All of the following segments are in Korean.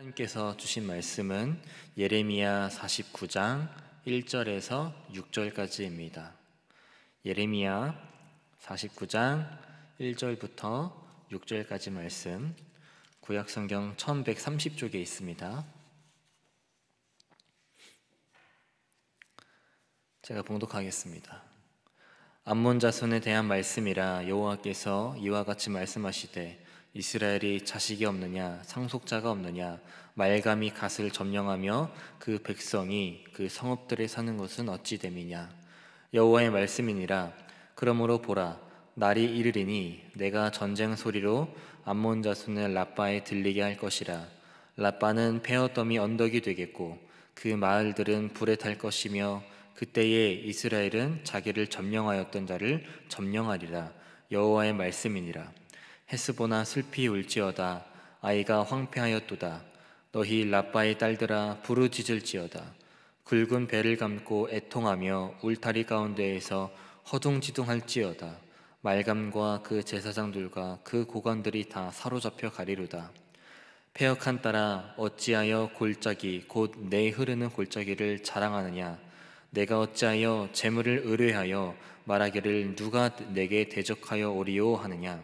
하나님께서 주신 말씀은 예레미야 49장 1절에서 6절까지입니다. 예레미야 49장 1절부터 6절까지 말씀 구약 성경 1130쪽에 있습니다. 제가 봉독하겠습니다. 암몬 자손에 대한 말씀이라 여호와께서 이와 같이 말씀하시되 이스라엘이 자식이 없느냐 상속자가 없느냐 말감이 갓을 점령하며 그 백성이 그 성읍들에 사는 것은 어찌 됨이냐 여호와의 말씀이니라 그러므로 보라 날이 이르리니 내가 전쟁 소리로 암몬 자손을 라빠에 들리게 할 것이라 라빠는 페어덤미 언덕이 되겠고 그 마을들은 불에 탈 것이며 그때에 이스라엘은 자기를 점령하였던 자를 점령하리라 여호와의 말씀이니라 헤스보나 슬피 울지어다 아이가 황폐하였도다 너희 라빠의 딸들아 부르짖을지어다 굵은 배를 감고 애통하며 울타리 가운데에서 허둥지둥할지어다 말감과 그 제사장들과 그 고관들이 다 사로잡혀 가리로다 폐역한 따라 어찌하여 골짜기 곧 내 흐르는 골짜기를 자랑하느냐 내가 어찌하여 재물을 의뢰하여 말하기를 누가 내게 대적하여 오리오 하느냐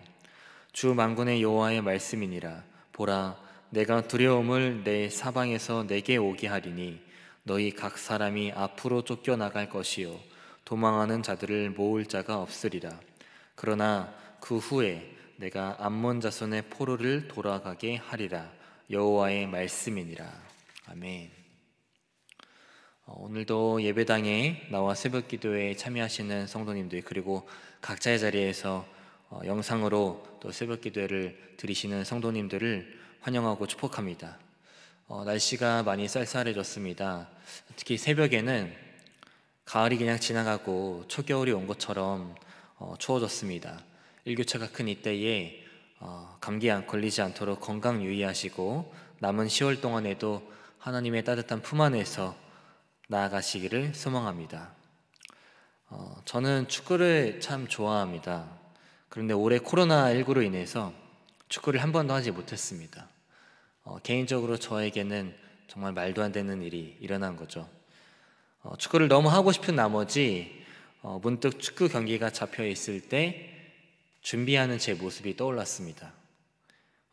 주 만군의 여호와의 말씀이니라 보라 내가 두려움을 내 사방에서 내게 오게 하리니 너희 각 사람이 앞으로 쫓겨나갈 것이요 도망하는 자들을 모을 자가 없으리라 그러나 그 후에 내가 암몬 자손의 포로를 돌아가게 하리라 여호와의 말씀이니라 아멘. 어, 오늘도 예배당에 나와 새벽기도에 참여하시는 성도님들 그리고 각자의 자리에서 어, 영상으로 또 새벽 기도회를 드리시는 성도님들을 환영하고 축복합니다. 어, 날씨가 많이 쌀쌀해졌습니다. 특히 새벽에는 가을이 그냥 지나가고 초겨울이 온 것처럼 어, 추워졌습니다. 일교차가 큰 이때에 어, 감기 안 걸리지 않도록 건강 유의하시고 남은 10월 동안에도 하나님의 따뜻한 품 안에서 나아가시기를 소망합니다. 어, 저는 축구를 참 좋아합니다. 그런데 올해 코로나19로 인해서 축구를 한 번도 하지 못했습니다. 어, 개인적으로 저에게는 정말 말도 안 되는 일이 일어난 거죠. 어, 축구를 너무 하고 싶은 나머지 어, 문득 축구 경기가 잡혀 있을 때 준비하는 제 모습이 떠올랐습니다.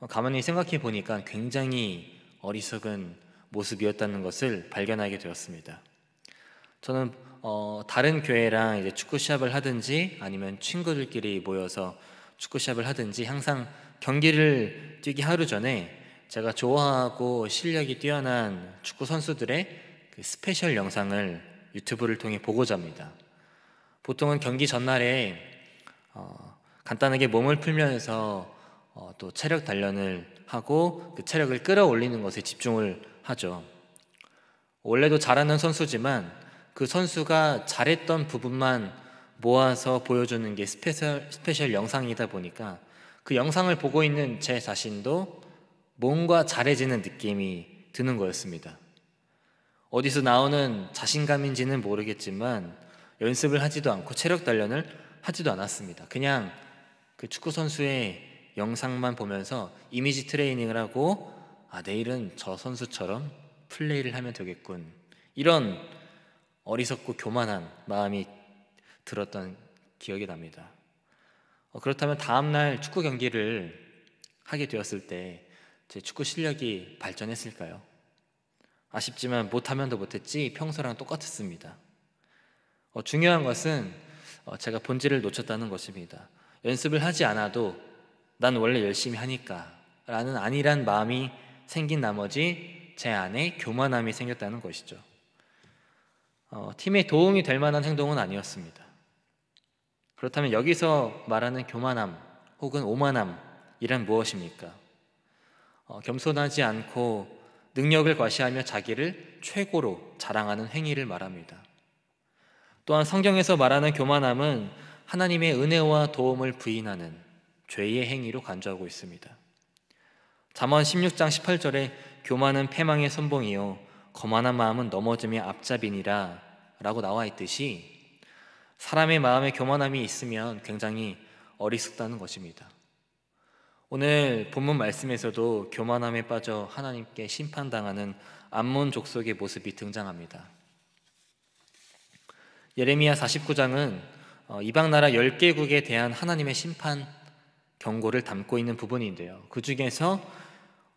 어, 가만히 생각해 보니까 굉장히 어리석은 모습이었다는 것을 발견하게 되었습니다. 저는 어, 다른 교회랑 이제 축구 시합을 하든지 아니면 친구들끼리 모여서 축구 시합을 하든지 항상 경기를 뛰기 하루 전에 제가 좋아하고 실력이 뛰어난 축구 선수들의 그 스페셜 영상을 유튜브를 통해 보고자 합니다. 보통은 경기 전날에 어, 간단하게 몸을 풀면서 어, 또 체력 단련을 하고 그 체력을 끌어올리는 것에 집중을 하죠. 원래도 잘하는 선수지만 그 선수가 잘했던 부분만 모아서 보여주는 게 스페셜, 스페셜 영상이다 보니까 그 영상을 보고 있는 제 자신도 뭔가 잘해지는 느낌이 드는 거였습니다. 어디서 나오는 자신감인지는 모르겠지만 연습을 하지도 않고 체력 단련을 하지도 않았습니다. 그냥 그 축구 선수의 영상만 보면서 이미지 트레이닝을 하고 아 내일은 저 선수처럼 플레이를 하면 되겠군 이런 어리석고 교만한 마음이 들었던 기억이 납니다. 어, 그렇다면 다음날 축구 경기를 하게 되었을 때 제 축구 실력이 발전했을까요? 아쉽지만 못하면 더 못했지 평소랑 똑같았습니다. 어, 중요한 것은 어, 제가 본질을 놓쳤다는 것입니다. 연습을 하지 않아도 난 원래 열심히 하니까 라는 안일한 마음이 생긴 나머지 제 안에 교만함이 생겼다는 것이죠. 어, 팀에 도움이 될 만한 행동은 아니었습니다. 그렇다면 여기서 말하는 교만함 혹은 오만함이란 무엇입니까? 어, 겸손하지 않고 능력을 과시하며 자기를 최고로 자랑하는 행위를 말합니다. 또한 성경에서 말하는 교만함은 하나님의 은혜와 도움을 부인하는 죄의 행위로 간주하고 있습니다. 잠언 16장 18절에 교만은 패망의 선봉이요 거만한 마음은 넘어짐의 앞잡이니라 라고 나와 있듯이 사람의 마음에 교만함이 있으면 굉장히 어리숙다는 것입니다. 오늘 본문 말씀에서도 교만함에 빠져 하나님께 심판당하는 암몬 족속의 모습이 등장합니다. 예레미야 49장은 어, 이방 나라 10개국에 대한 하나님의 심판 경고를 담고 있는 부분인데요. 그 중에서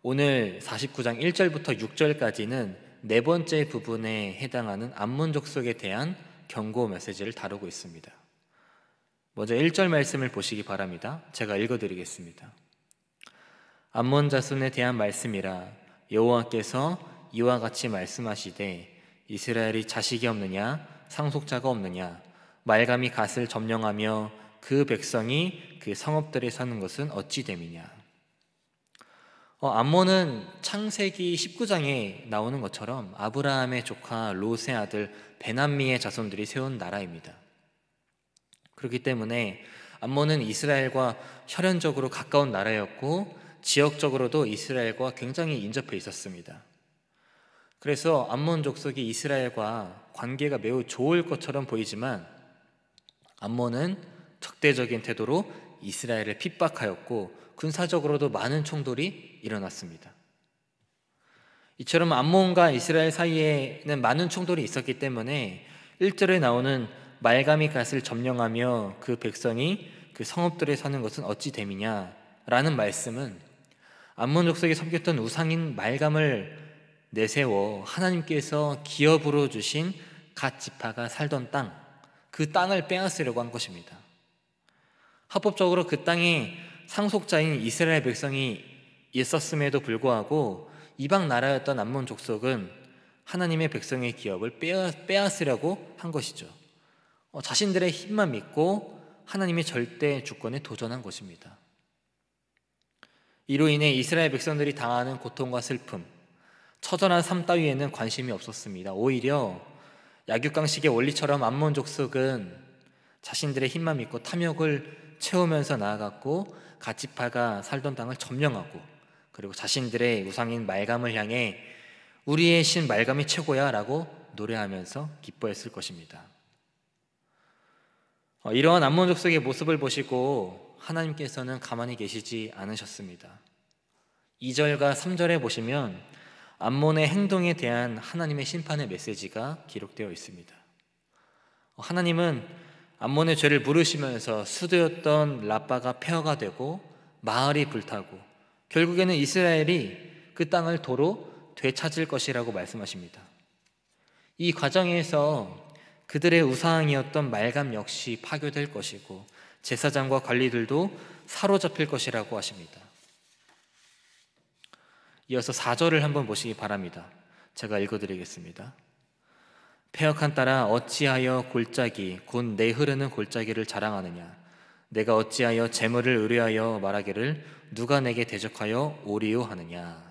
오늘 49장 1절부터 6절까지는 네 번째 부분에 해당하는 암문 족속에 대한 경고 메시지를 다루고 있습니다. 먼저 1절 말씀을 보시기 바랍니다. 제가 읽어 드리겠습니다. 암몬 자손에 대한 말씀이라 여호와께서 이와 같이 말씀하시되 이스라엘이 자식이 없느냐 상속자가 없느냐 말감이 갓을 점령하며 그 백성이 그 성읍들에 사는 것은 어찌 됨이냐 어, 암몬은 창세기 19장에 나오는 것처럼 아브라함의 조카 롯의 아들 베남미의 자손들이 세운 나라입니다. 그렇기 때문에 암몬은 이스라엘과 혈연적으로 가까운 나라였고 지역적으로도 이스라엘과 굉장히 인접해 있었습니다. 그래서 암몬 족속이 이스라엘과 관계가 매우 좋을 것처럼 보이지만 암몬은 적대적인 태도로 이스라엘을 핍박하였고 군사적으로도 많은 충돌이 일어났습니다. 이처럼 암몬과 이스라엘 사이에는 많은 충돌이 있었기 때문에 1절에 나오는 말감이 갓을 점령하며 그 백성이 그 성읍들에 사는 것은 어찌 됨이냐라는 말씀은 암몬 족속이 섬겼던 우상인 말감을 내세워 하나님께서 기업으로 주신 갓 지파가 살던 땅, 그 땅을 빼앗으려고 한 것입니다. 합법적으로 그 땅에 상속자인 이스라엘 백성이 있었음에도 불구하고 이방 나라였던 암몬 족속은 하나님의 백성의 기업을 빼앗, 으려고한 것이죠. 어, 자신들의 힘만 믿고 하나님의 절대 주권에 도전한 것입니다. 이로 인해 이스라엘 백성들이 당하는 고통과 슬픔, 처절한 삶 따위에는 관심이 없었습니다. 오히려 약육강식의 원리처럼 암몬 족속은 자신들의 힘만 믿고 탐욕을 채우면서 나아갔고 가치파가 살던 땅을 점령하고 그리고 자신들의 우상인 말감을 향해 우리의 신 말감이 최고야라고 노래하면서 기뻐했을 것입니다. 어, 이러한 암몬족 속의 모습을 보시고 하나님께서는 가만히 계시지 않으셨습니다. 2절과 3절에 보시면 암몬의 행동에 대한 하나님의 심판의 메시지가 기록되어 있습니다. 어, 하나님은 암몬의 죄를 물으시면서 수도였던 라빠가 폐허가 되고 마을이 불타고 결국에는 이스라엘이 그 땅을 도로 되찾을 것이라고 말씀하십니다. 이 과정에서 그들의 우상이었던 말감 역시 파괴될 것이고 제사장과 관리들도 사로잡힐 것이라고 하십니다. 이어서 4절을 한번 보시기 바랍니다. 제가 읽어드리겠습니다. 폐역한 따라 어찌하여 골짜기 곧 내 흐르는 골짜기를 자랑하느냐 내가 어찌하여 재물을 의뢰하여 말하기를 누가 내게 대적하여 오리오 하느냐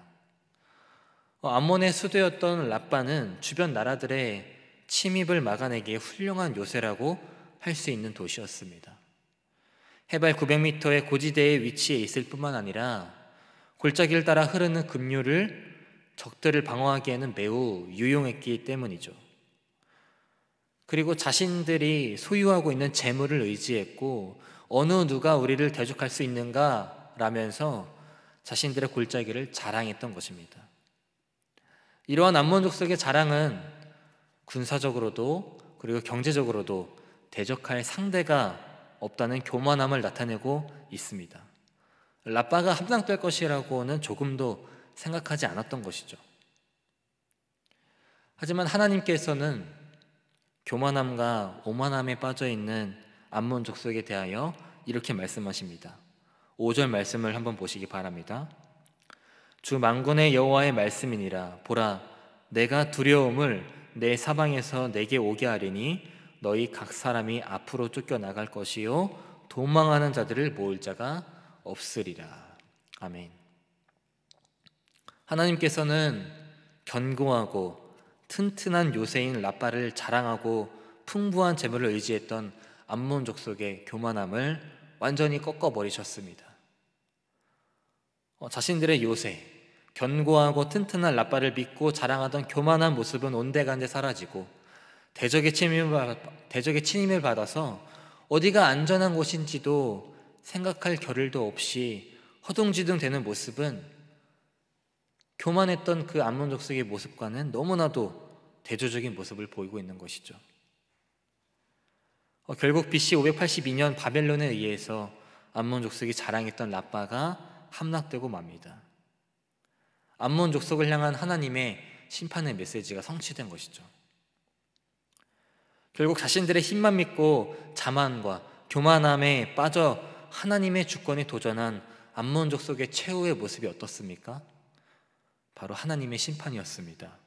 어, 암몬의 수도였던 라빠는 주변 나라들의 침입을 막아내기에 훌륭한 요새라고 할 수 있는 도시였습니다. 해발 900m의 고지대에 위치해 있을 뿐만 아니라 골짜기를 따라 흐르는 급류를 적들을 방어하기에는 매우 유용했기 때문이죠. 그리고 자신들이 소유하고 있는 재물을 의지했고 어느 누가 우리를 대적할 수 있는가라면서 자신들의 골짜기를 자랑했던 것입니다. 이러한 암몬족속의 자랑은 군사적으로도 그리고 경제적으로도 대적할 상대가 없다는 교만함을 나타내고 있습니다. 라빠가 합당될 것이라고는 조금도 생각하지 않았던 것이죠. 하지만 하나님께서는 교만함과 오만함에 빠져 있는 암몬 족속에 대하여 이렇게 말씀하십니다. 5절 말씀을 한번 보시기 바랍니다. 주 만군의 여호와의 말씀이니라 보라 내가 두려움을 내 사방에서 내게 오게 하리니 너희 각 사람이 앞으로 쫓겨나갈 것이요 도망하는 자들을 모을 자가 없으리라. 아멘. 하나님께서는 견고하고 튼튼한 요새인 라빠를 자랑하고 풍부한 재물을 의지했던 암몬 족속의 교만함을 완전히 꺾어버리셨습니다. 어, 자신들의 요새, 견고하고 튼튼한 라빠를 믿고 자랑하던 교만한 모습은 온데간데 사라지고 대적의 침입을, 대적의 침입을 받아서 어디가 안전한 곳인지도 생각할 겨를도 없이 허둥지둥 되는 모습은 교만했던 그암몬족석의 모습과는 너무나도 대조적인 모습을 보이고 있는 것이죠. 어, 결국 BC 582년 바벨론에 의해서 암몬 족속이 자랑했던 라빠가 함락되고 맙니다. 암몬 족속을 향한 하나님의 심판의 메시지가 성취된 것이죠. 결국 자신들의 힘만 믿고 자만과 교만함에 빠져 하나님의 주권에 도전한 암몬 족속의 최후의 모습이 어떻습니까? 바로 하나님의 심판이었습니다.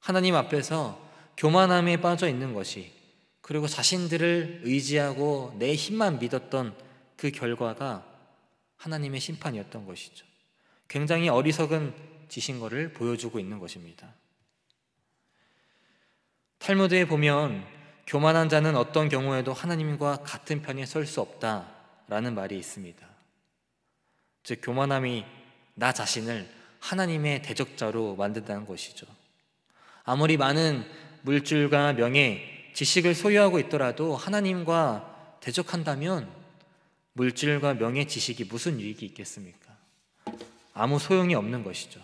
하나님 앞에서 교만함에 빠져 있는 것이 그리고 자신들을 의지하고 내 힘만 믿었던 그 결과가 하나님의 심판이었던 것이죠. 굉장히 어리석은 짓인 것을 보여주고 있는 것입니다. 탈무드에 보면 교만한 자는 어떤 경우에도 하나님과 같은 편에 설 수 없다라는 말이 있습니다. 즉 교만함이 나 자신을 하나님의 대적자로 만든다는 것이죠. 아무리 많은 물질과 명예, 지식을 소유하고 있더라도 하나님과 대적한다면 물질과 명예, 지식이 무슨 유익이 있겠습니까? 아무 소용이 없는 것이죠.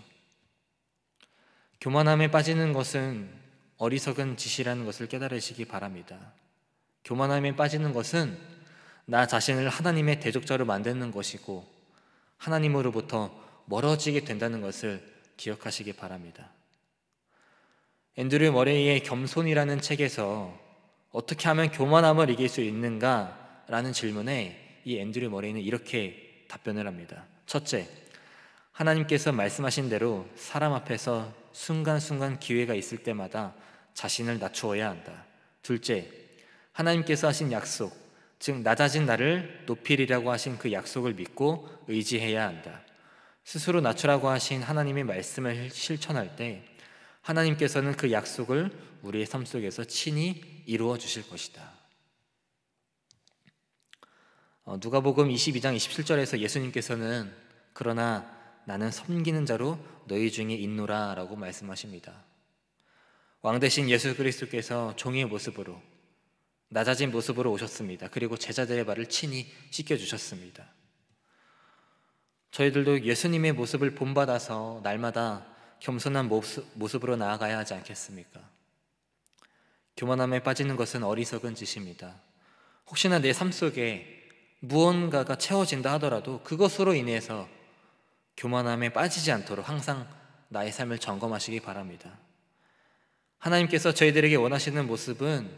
교만함에 빠지는 것은 어리석은 짓이라는 것을 깨달으시기 바랍니다. 교만함에 빠지는 것은 나 자신을 하나님의 대적자로 만드는 것이고 하나님으로부터 멀어지게 된다는 것을 기억하시기 바랍니다. 앤드류 머레이의 겸손이라는 책에서 어떻게 하면 교만함을 이길 수 있는가라는 질문에 이 앤드류 머레이는 이렇게 답변을 합니다. 첫째, 하나님께서 말씀하신 대로 사람 앞에서 순간순간 기회가 있을 때마다 자신을 낮추어야 한다. 둘째, 하나님께서 하신 약속, 즉 낮아진 나를 높이리라고 하신 그 약속을 믿고 의지해야 한다. 스스로 낮추라고 하신 하나님의 말씀을 실천할 때 하나님께서는 그 약속을 우리의 삶 속에서 친히 이루어 주실 것이다. 어, 누가복음 22장 27절에서 예수님께서는 그러나 나는 섬기는 자로 너희 중에 있노라라고 말씀하십니다. 왕 대신 예수 그리스도께서 종의 모습으로 낮아진 모습으로 오셨습니다. 그리고 제자들의 발을 친히 씻겨 주셨습니다. 저희들도 예수님의 모습을 본받아서 날마다 겸손한 모습으로 나아가야 하지 않겠습니까? 교만함에 빠지는 것은 어리석은 짓입니다. 혹시나 내 삶 속에 무언가가 채워진다 하더라도 그것으로 인해서 교만함에 빠지지 않도록 항상 나의 삶을 점검하시기 바랍니다. 하나님께서 저희들에게 원하시는 모습은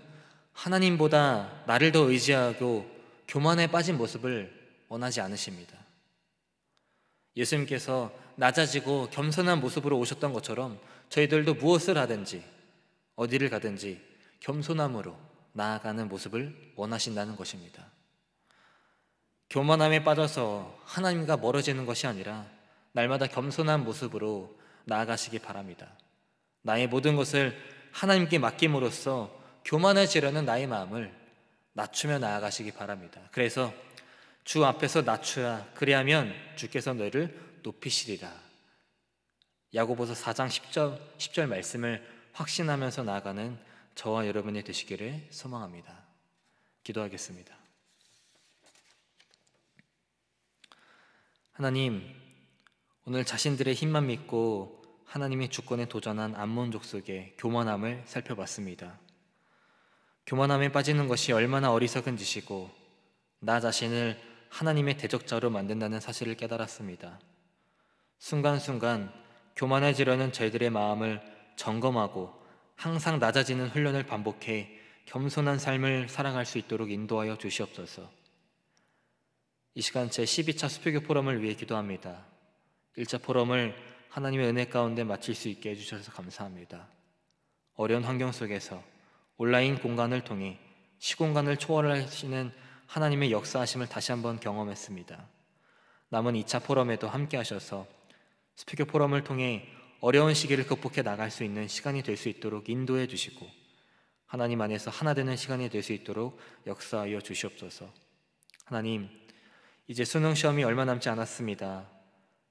하나님보다 나를 더 의지하고 교만에 빠진 모습을 원하지 않으십니다. 예수님께서 낮아지고 겸손한 모습으로 오셨던 것처럼 저희들도 무엇을 하든지 어디를 가든지 겸손함으로 나아가는 모습을 원하신다는 것입니다. 교만함에 빠져서 하나님과 멀어지는 것이 아니라 날마다 겸손한 모습으로 나아가시기 바랍니다. 나의 모든 것을 하나님께 맡김으로써 교만해지려는 나의 마음을 낮추며 나아가시기 바랍니다. 그래서 주 앞에서 낮추라 그리하면 주께서 너를 희 높이시리라 야고보서 4장 10절, 10절 말씀을 확신하면서 나아가는 저와 여러분이 되시기를 소망합니다 기도하겠습니다 하나님 오늘 자신들의 힘만 믿고 하나님의 주권에 도전한 암몬족 속의 교만함을 살펴봤습니다. 교만함에 빠지는 것이 얼마나 어리석은 짓이고 나 자신을 하나님의 대적자로 만든다는 사실을 깨달았습니다. 순간순간 교만해지려는 저희들의 마음을 점검하고 항상 낮아지는 훈련을 반복해 겸손한 삶을 살아갈 수 있도록 인도하여 주시옵소서. 이 시간 제 12차 수표교 포럼을 위해 기도합니다. 1차 포럼을 하나님의 은혜 가운데 마칠 수 있게 해주셔서 감사합니다. 어려운 환경 속에서 온라인 공간을 통해 시공간을 초월하시는 하나님의 역사하심을 다시 한번 경험했습니다. 남은 2차 포럼에도 함께 하셔서 스피커 포럼을 통해 어려운 시기를 극복해 나갈 수 있는 시간이 될 수 있도록 인도해 주시고 하나님 안에서 하나 되는 시간이 될 수 있도록 역사하여 주시옵소서. 하나님, 이제 수능 시험이 얼마 남지 않았습니다.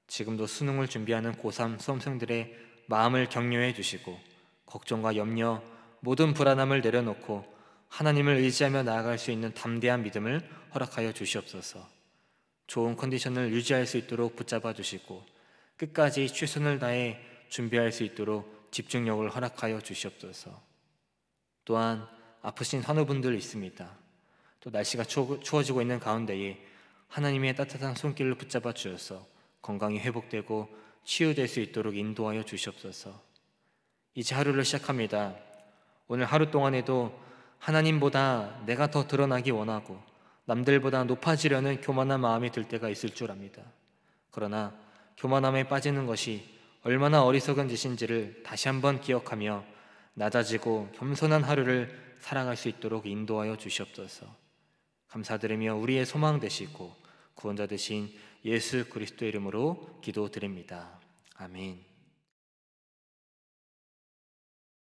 지금도 수능을 준비하는 고3 수험생들의 마음을 격려해 주시고 걱정과 염려, 모든 불안함을 내려놓고 하나님을 의지하며 나아갈 수 있는 담대한 믿음을 허락하여 주시옵소서. 좋은 컨디션을 유지할 수 있도록 붙잡아 주시고 끝까지 최선을 다해 준비할 수 있도록 집중력을 허락하여 주시옵소서. 또한 아프신 환우분들 있습니다. 또 날씨가 추워지고 있는 가운데에 하나님의 따뜻한 손길을 붙잡아 주셔서 건강이 회복되고 치유될 수 있도록 인도하여 주시옵소서. 이제 하루를 시작합니다. 오늘 하루 동안에도 하나님보다 내가 더 드러나기 원하고 남들보다 높아지려는 교만한 마음이 들 때가 있을 줄 압니다. 그러나 교만함에 빠지는 것이 얼마나 어리석은 짓인지를 다시 한번 기억하며 낮아지고 겸손한 하루를 살아갈 수 있도록 인도하여 주시옵소서. 감사드리며 우리의 소망 되시고 구원자 되신 예수 그리스도 이름으로 기도드립니다. 아멘.